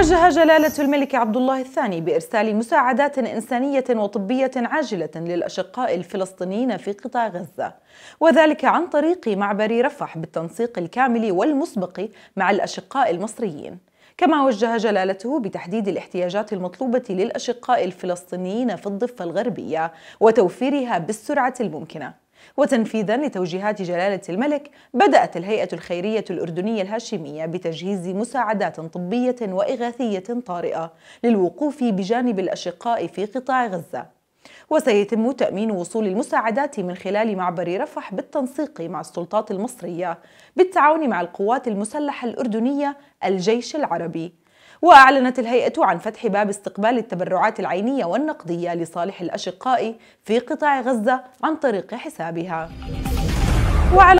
وجه جلالة الملك عبد الله الثاني بإرسال مساعدات إنسانية وطبية عاجلة للأشقاء الفلسطينيين في قطاع غزة وذلك عن طريق معبر رفح بالتنسيق الكامل والمسبق مع الأشقاء المصريين كما وجه جلالته بتحديد الاحتياجات المطلوبة للأشقاء الفلسطينيين في الضفة الغربية وتوفيرها بالسرعة الممكنة وتنفيذا لتوجيهات جلالة الملك بدأت الهيئة الخيرية الأردنية الهاشمية بتجهيز مساعدات طبية وإغاثية طارئة للوقوف بجانب الأشقاء في قطاع غزة وسيتم تأمين وصول المساعدات من خلال معبر رفح بالتنسيق مع السلطات المصرية بالتعاون مع القوات المسلحة الأردنية الجيش العربي وأعلنت الهيئة عن فتح باب استقبال التبرعات العينية والنقدية لصالح الأشقاء في قطاع غزة عن طريق حسابها وعلى